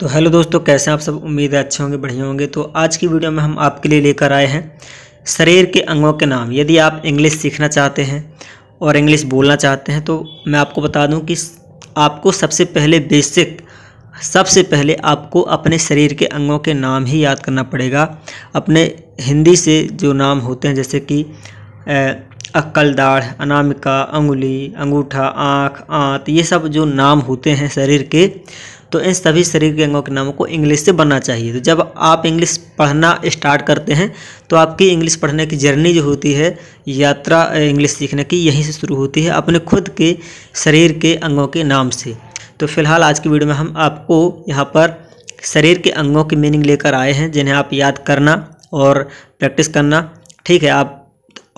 तो हेलो दोस्तों कैसे हैं आप सब उम्मीद है अच्छे होंगे बढ़िया होंगे तो आज की वीडियो में हम आपके लिए लेकर आए हैं शरीर के अंगों के नाम यदि आप इंग्लिश सीखना चाहते हैं और इंग्लिश बोलना चाहते हैं तो मैं आपको बता दूं कि आपको सबसे पहले बेसिक सबसे पहले आपको अपने शरीर के अंगों के नाम ही याद करना पड़ेगा अपने हिंदी से जो नाम होते हैं जैसे कि दाढ़ अनामिका अंगुली अंगूठा आँख आँत ये सब जो नाम होते हैं शरीर के तो इन सभी शरीर के अंगों के नामों को इंग्लिश से बनना चाहिए तो जब आप इंग्लिश पढ़ना स्टार्ट करते हैं तो आपकी इंग्लिश पढ़ने की जर्नी जो होती है यात्रा इंग्लिश सीखने की यहीं से शुरू होती है अपने खुद के शरीर के अंगों के नाम से तो फिलहाल आज की वीडियो में हम आपको यहाँ पर शरीर के अंगों की मीनिंग लेकर आए हैं जिन्हें आप याद करना और प्रैक्टिस करना ठीक है आप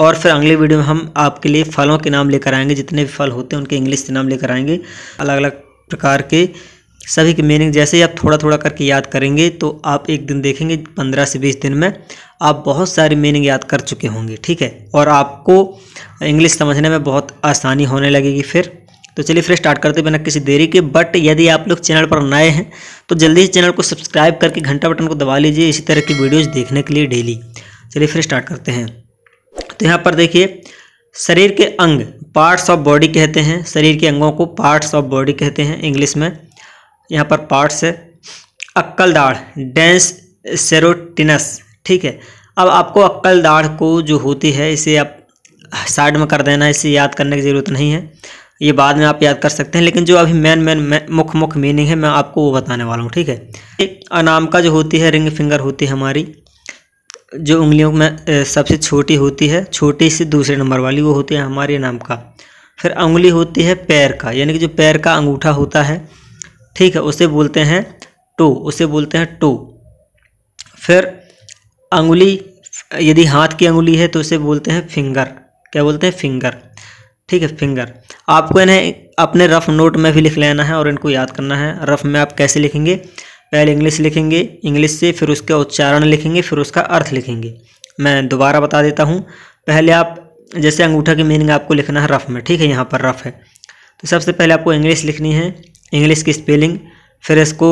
और फिर अगली वीडियो में हम आपके लिए फलों के नाम लेकर आएंगे जितने भी फल होते हैं उनके इंग्लिश के नाम लेकर आएंगे अलग अलग प्रकार के सभी के मीनिंग जैसे ही आप थोड़ा थोड़ा करके याद करेंगे तो आप एक दिन देखेंगे पंद्रह से बीस दिन में आप बहुत सारी मीनिंग याद कर चुके होंगे ठीक है और आपको इंग्लिश समझने में बहुत आसानी होने लगेगी फिर तो चलिए फिर स्टार्ट करते बिना किसी देरी के बट यदि आप लोग चैनल पर नए हैं तो जल्दी से चैनल को सब्सक्राइब करके घंटा बटन को दबा लीजिए इसी तरह की वीडियोज़ देखने के लिए डेली चलिए फिर स्टार्ट करते हैं तो यहाँ पर देखिए शरीर के अंग पार्ट्स ऑफ बॉडी कहते हैं शरीर के अंगों को पार्ट्स ऑफ बॉडी कहते हैं इंग्लिश में यहाँ पर पार्ट्स है अक्कल दाढ़ डेंस सेरोटिनस ठीक है अब आपको अक्कल दाढ़ को जो होती है इसे आप साइड में कर देना इसे याद करने की ज़रूरत नहीं है ये बाद में आप याद कर सकते हैं लेकिन जो अभी मेन मेन मुख्य मुख्य मीनिंग है मैं आपको वो बताने वाला हूँ ठीक है एक अनाम का जो होती है रिंग फिंगर होती है हमारी जो उंगलियों में सबसे छोटी होती है छोटी से दूसरे नंबर वाली वो होती है हमारी नाम का फिर उंगली होती है पैर का यानी कि जो पैर का अंगूठा होता है ठीक है उसे बोलते हैं टू उसे बोलते हैं टू फिर अंगुली यदि हाथ की अंगुली है तो उसे बोलते हैं फिंगर क्या बोलते हैं फिंगर ठीक है फिंगर आपको इन्हें अपने रफ़ नोट में भी लिख लेना है और इनको याद करना है रफ़ में आप कैसे लिखेंगे पहले इंग्लिश लिखेंगे इंग्लिश से फिर उसका उच्चारण लिखेंगे फिर उसका अर्थ लिखेंगे मैं दोबारा बता देता हूँ पहले आप जैसे अंगूठा की मीनिंग आपको लिखना है रफ़ में ठीक है यहाँ पर रफ़ है तो सबसे पहले आपको इंग्लिश लिखनी है इंग्लिश की स्पेलिंग फिर इसको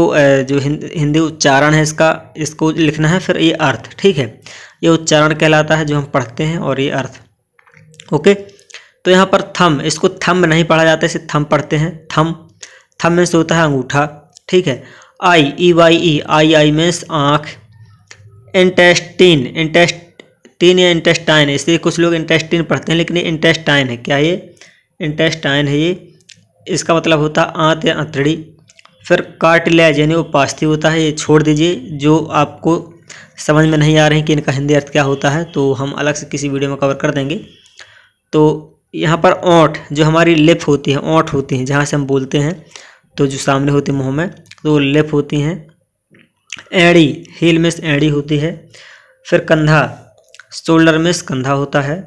जो हिंदी उच्चारण है इसका इसको लिखना है फिर ये अर्थ ठीक है ये उच्चारण कहलाता है जो हम पढ़ते हैं और ये अर्थ ओके तो यहाँ पर थम इसको थम नहीं पढ़ा जाता इसे थम पढ़ते हैं थम थम मीन्स होता है अंगूठा ठीक है I E Y E eye eye means आँख इंटेस्टीन इंटेस्टीन या इंटेस्टाइन इसलिए कुछ लोग इंटेस्टीन पढ़ते हैं लेकिन ये इंटेस्टाइन है क्या ये इंटेस्टाइन है ये इसका मतलब होता है आंत या अंतड़ी फिर कार्टिलैज यानी वो पास्ती होता है ये छोड़ दीजिए जो आपको समझ में नहीं आ रहे हैं कि इनका हिंदी अर्थ क्या होता है तो हम अलग से किसी वीडियो में कवर कर देंगे तो यहाँ पर ओंठ जो हमारी लिप होती है ओंठ होती हैं जहाँ से हम बोलते हैं तो जो सामने होती है मुँह में तो लिप होती हैं एड़ी हील में एड़ी होती है फिर कंधा शोल्डर में कंधा होता है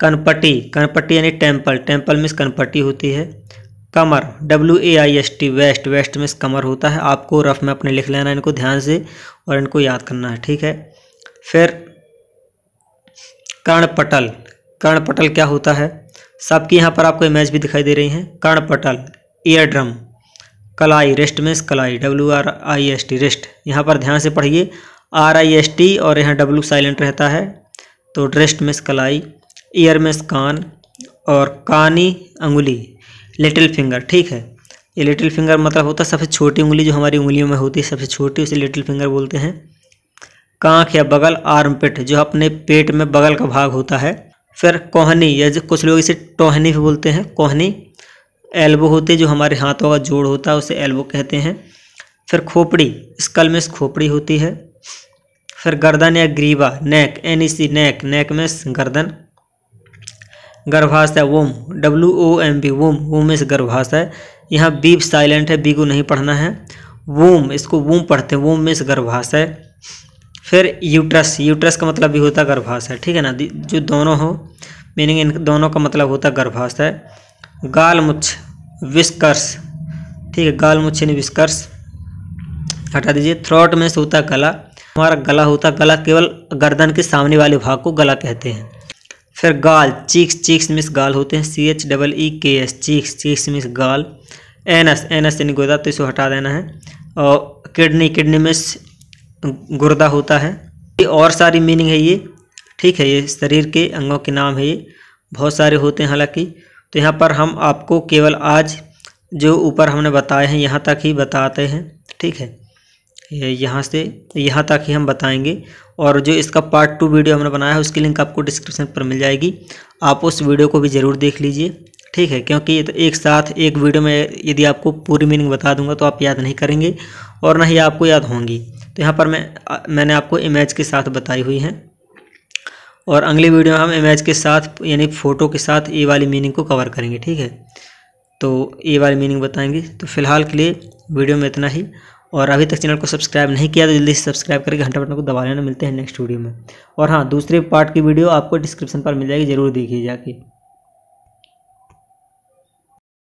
कनपट्टी कनपट्टी यानी टेम्पल टेम्पल में कनपट्टी होती है कमर W A I S T waist waist means कमर होता है आपको रफ में अपने लिख लेना है इनको ध्यान से और इनको याद करना है ठीक है फिर कर्णपटल कर्णपटल क्या होता है सबकी यहाँ पर आपको इमेज भी दिखाई दे रही हैं कर्णपटल ईयर ड्रम कलाई रिस्ट मिस कलाई W R I S T wrist यहाँ पर ध्यान से पढ़िए आर आई एस टी और यहाँ डब्ल्यू साइलेंट रहता है तो ड्रेस्ट मिस कलाई ईयर मिस कान और कानी अंगुली लिटिल फिंगर ठीक है ये लिटिल फिंगर मतलब होता है सबसे छोटी उंगली जो हमारी उंगलियों में होती है सबसे छोटी उसे लिटिल फिंगर बोलते हैं कांख या बगल आर्म पेट जो अपने पेट में बगल का भाग होता है फिर कोहनी या कुछ लोग इसे टोहनी भी बोलते हैं कोहनी एल्बो होती है जो हमारे हाथों का जोड़ होता है उसे एल्बो कहते हैं फिर खोपड़ी स्कल में खोपड़ी होती है फिर गर्दन या ग्रीवा नेक एन ई सी नेक नेक में गर्दन गर्भाशय womb W O M B womb womb इस गर्भाशय यहाँ बीप साइलेंट है बी को नहीं पढ़ना है वोम इसको वोम पढ़ते हैं वोम में गर्भाशय फिर यूट्रस यूट्रस का मतलब भी होता है गर्भाशय ठीक है ना जो दोनों हो मीनिंग इन दोनों का मतलब होता है गर्भाशय गालमुच्छ विस्कर्स ठीक है गालमुच्छ यानी विस्कर्स हटा दीजिए थ्रोट में से होता गला हमारा गला होता गला केवल गर्दन के सामने वाले भाग को गला कहते हैं फिर गाल चीक्स चीक्स मिस गाल होते हैं C H double E K S cheeks cheeks means गाल एनस एनस यानी गुर्दा तो इसको हटा देना है और किडनी किडनी मिस गुर्दा होता है ये और सारी मीनिंग है ये ठीक है ये शरीर के अंगों के नाम है ये बहुत सारे होते हैं हालांकि तो यहाँ पर हम आपको केवल आज जो ऊपर हमने बताए हैं यहाँ तक ही बताते हैं ठीक है यहाँ से यहाँ तक ही हम बताएंगे और जो इसका पार्ट टू वीडियो हमने बनाया है उसकी लिंक आपको डिस्क्रिप्शन पर मिल जाएगी आप उस वीडियो को भी ज़रूर देख लीजिए ठीक है क्योंकि तो एक साथ एक वीडियो में यदि आपको पूरी मीनिंग बता दूंगा तो आप याद नहीं करेंगे और ना ही आपको याद होंगी तो यहाँ पर मैं मैंने आपको इमेज के साथ बताई हुई है और अगली वीडियो में हम इमेज के साथ यानी फ़ोटो के साथ ये वाली मीनिंग को कवर करेंगे ठीक है तो ये वाली मीनिंग बताएंगे तो फिलहाल के लिए वीडियो में इतना ही और अभी तक चैनल को सब्सक्राइब नहीं किया तो जल्दी से सब्सक्राइब करके घंटा बटन को दबा लेना मिलते हैं नेक्स्ट वीडियो में और हाँ दूसरे पार्ट की वीडियो आपको डिस्क्रिप्शन पर मिल जाएगी जरूर देखिए जाके